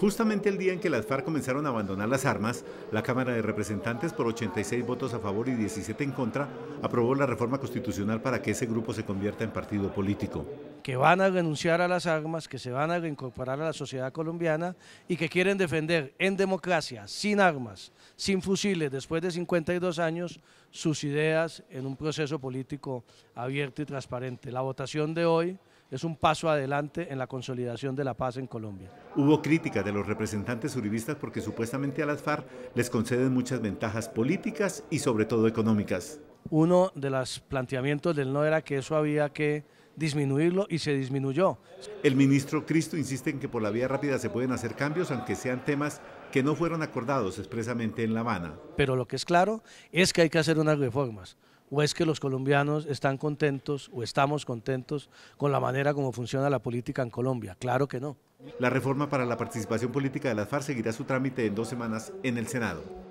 Justamente el día en que las FARC comenzaron a abandonar las armas, la Cámara de Representantes, por 86 votos a favor y 17 en contra, aprobó la reforma constitucional para que ese grupo se convierta en partido político. Que van a renunciar a las armas, que se van a incorporar a la sociedad colombiana y que quieren defender en democracia, sin armas, sin fusiles, después de 52 años, sus ideas en un proceso político abierto y transparente. La votación de hoy es un paso adelante en la consolidación de la paz en Colombia. Hubo críticas de los representantes uribistas porque supuestamente a las FARC les conceden muchas ventajas políticas y sobre todo económicas. Uno de los planteamientos del no era que eso había que disminuirlo y se disminuyó. El ministro Cristo insiste en que por la vía rápida se pueden hacer cambios, aunque sean temas que no fueron acordados expresamente en La Habana. Pero lo que es claro es que hay que hacer unas reformas o es que los colombianos están contentos o estamos contentos con la manera como funciona la política en Colombia. Claro que no. La reforma para la participación política de las FARC seguirá su trámite en dos semanas en el Senado.